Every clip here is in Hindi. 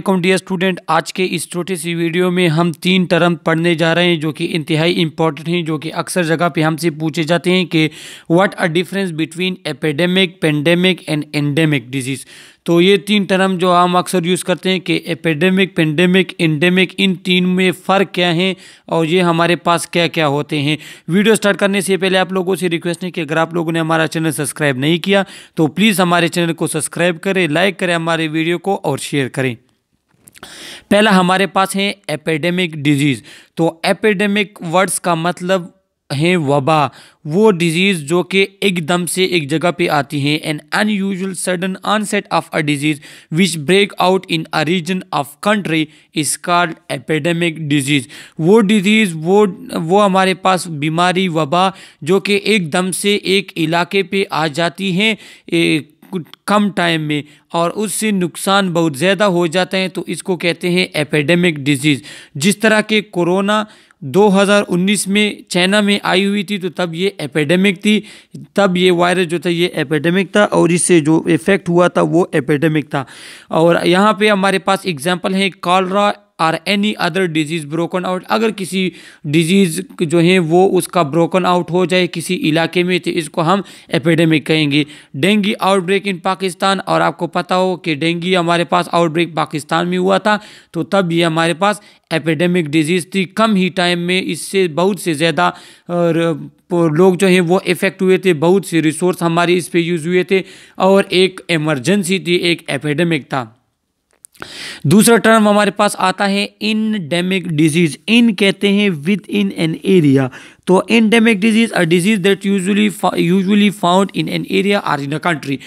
डियर स्टूडेंट आज के इस छोटे सी वीडियो में हम तीन टर्म पढ़ने जा रहे हैं जो कि इंतहाई इम्पॉर्टेंट हैं जो कि अक्सर जगह पे हमसे पूछे जाते हैं कि what a difference between epidemic pandemic and endemic disease तो ये तीन टर्म जो हम अक्सर यूज़ करते हैं कि एपेडेमिक पेंडेमिक एंडेमिक इन तीन में फ़र्क क्या है और ये हमारे पास क्या क्या होते हैं वीडियो स्टार्ट करने से पहले आप लोगों से रिक्वेस्ट है कि अगर आप लोगों ने हमारा चैनल सब्सक्राइब नहीं किया तो प्लीज़ हमारे चैनल को सब्सक्राइब करें लाइक करें हमारे वीडियो को और शेयर करें पहला हमारे पास है एपिडेमिक डिजीज़ तो एपिडेमिक वर्ड्स का मतलब है वबा वो डिजीज़ जो कि एकदम से एक जगह पे आती है an unusual sudden onset of a disease which break out in a region of country is called epidemic disease वो डिजीज़ वो वो हमारे पास बीमारी वबा जो कि एकदम से एक इलाके पे आ जाती है कम टाइम में और उससे नुकसान बहुत ज़्यादा हो जाते हैं तो इसको कहते हैं एपेडेमिक डिजीज़ जिस तरह के कोरोना 2019 में चाइना में आई हुई थी तो तब ये एपेडेमिक थी तब ये वायरस जो था ये एपेडेमिक था और इससे जो इफ़ेक्ट हुआ था वो एपेडेमिक था और यहाँ पे हमारे पास एग्जांपल हैं cholera or any other disease broken out अगर किसी डिजीज़ जो है वो उसका ब्रोकन आउट हो जाए किसी इलाके में तो इसको हम एपिडेमिक कहेंगे डेंगी आउटब्रेक इन पाकिस्तान और आपको पता हो कि डेंगी हमारे पास आउटब्रेक पाकिस्तान में हुआ था तो तब ये हमारे पास एपिडेमिक डिजीज़ थी कम ही टाइम में इससे बहुत से ज़्यादा लोग जो हैं वो इफ़ेक्ट हुए थे बहुत से रिसोर्स हमारे इस पर यूज़ हुए थे और एक एमरजेंसी थी एक एपिडेमिक था दूसरा टर्म हमारे पास आता है इनडेमिक डिजीज इन कहते हैं विद इन एन एरिया तो endemic disease a disease that usually usually found in an area or in a country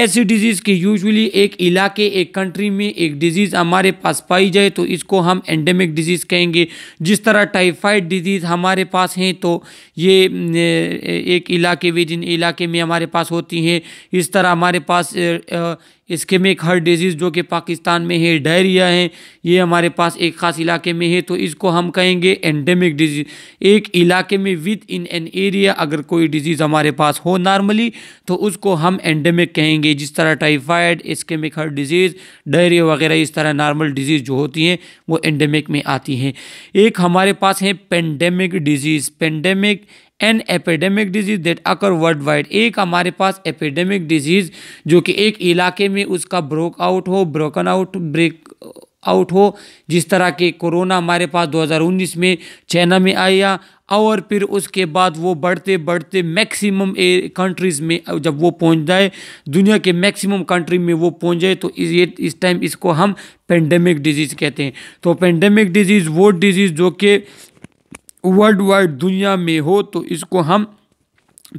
ऐसी डिजीज़ की यूजुअली एक इलाके एक कंट्री में एक डिजीज़ हमारे पास पाई जाए तो इसको हम एंडेमिक डिजीज़ कहेंगे जिस तरह टाइफाइड डिजीज़ हमारे पास हैं तो ये एक इलाके में जिन इलाके में हमारे पास होती हैं इस तरह हमारे पास इसकेमिक हर डिजीज़ जो कि पाकिस्तान में है डायरिया है ये हमारे पास एक ख़ास इलाके में है तो इसको हम कहेंगे एंडेमिक डिजीज़ एक इलाके में विद इन एन एरिया अगर कोई डिजीज़ हमारे पास हो नॉर्मली तो उसको हम एंडेमिक कहेंगे जिस तरह टाइफाइड इसकेमिक हर डिजीज़ डायरिया वगैरह इस तरह नॉर्मल डिजीज़ जो होती हैं वो एंडेमिक में आती हैं एक हमारे पास है pandemic disease pandemic an epidemic disease that occur world wide एक हमारे पास एपेडेमिक डिजीज़ जो कि एक इलाके में उसका ब्रोक आउट हो ब्रोकन आउट ब्रेक आउट हो जिस तरह के कोरोना हमारे पास 2019 में चाइना में आया और फिर उसके बाद वो बढ़ते बढ़ते मैक्सिमम कंट्रीज़ में जब वो पहुंच जाए दुनिया के मैक्सिमम कंट्री में वो पहुंच जाए तो इस ये इस टाइम इसको हम पेंडेमिक डिजीज़ कहते हैं तो पेंडेमिक डिजीज़ वो डिजीज़ जो कि वर्ल्ड वाइड दुनिया में हो तो इसको हम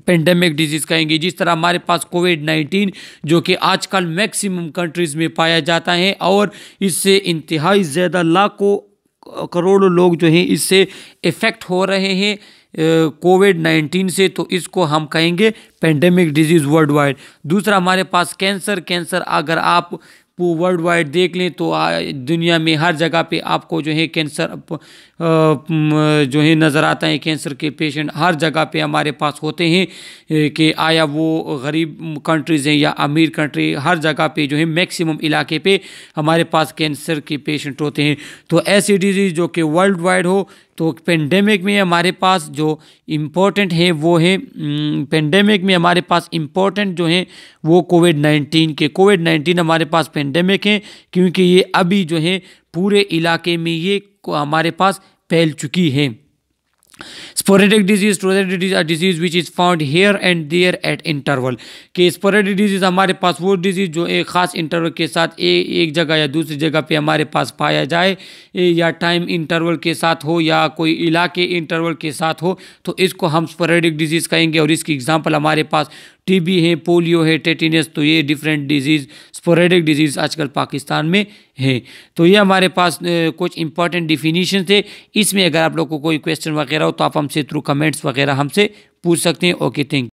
पेंडेमिक डिजीज़ कहेंगे जिस तरह हमारे पास कोविड नाइन्टीन जो कि आजकल मैक्सिमम कंट्रीज़ में पाया जाता है और इससे इंतहाई ज़्यादा लाखों करोड़ों लोग जो हैं इससे इफ़ेक्ट हो रहे हैं कोविड नाइन्टीन से तो इसको हम कहेंगे पेंडेमिक डिजीज़ वर्ल्ड वाइड दूसरा हमारे पास कैंसर कैंसर अगर आप वो वर्ल्ड वाइड देख लें तो दुनिया में हर जगह पे आपको जो है कैंसर जो है नज़र आता है कैंसर के पेशेंट हर जगह पे हमारे पास होते हैं कि आया वो गरीब कंट्रीज़ हैं या अमीर कंट्री हर जगह पे जो है मैक्सिमम इलाके पे हमारे पास कैंसर के पेशेंट होते हैं तो ऐसी डिजीज़ जो कि वर्ल्ड वाइड हो तो पेंडेमिक में हमारे पास जो इम्पोर्टेंट है वो है पेंडेमिक में हमारे पास इम्पोर्टेंट जो हैं वो कोविड नाइन्टीन के कोविड नाइन्टीन हमारे पास पेंडेमिक है क्योंकि ये अभी जो है पूरे इलाके में ये हमारे पास फैल चुकी है स्पोरेटिक डिजीज ट्रोजेटिक disease or disease which is found here and there at interval कि स्पोरेटिक डिजीज हमारे पास वो डिजीज़ जो एक खास इंटरवल के साथ ए, एक जगह या दूसरी जगह पे हमारे पास पाया जाए ए, या टाइम इंटरवल के साथ हो या कोई इलाके इंटरवल के साथ हो तो इसको हम स्पोरेटिक डिजीज़ कहेंगे और इसकी एग्जाम्पल हमारे पास टीबी है पोलियो है टेटिनस तो ये डिफरेंट डिजीज़ स्पोरेडिक डिजीज़ आजकल पाकिस्तान में है तो ये हमारे पास कुछ इंपॉर्टेंट डिफिनीशन थे इसमें अगर आप लोग को कोई क्वेश्चन वगैरह हो तो आप हमसे थ्रू कमेंट्स वगैरह हमसे पूछ सकते हैं ओके थैंक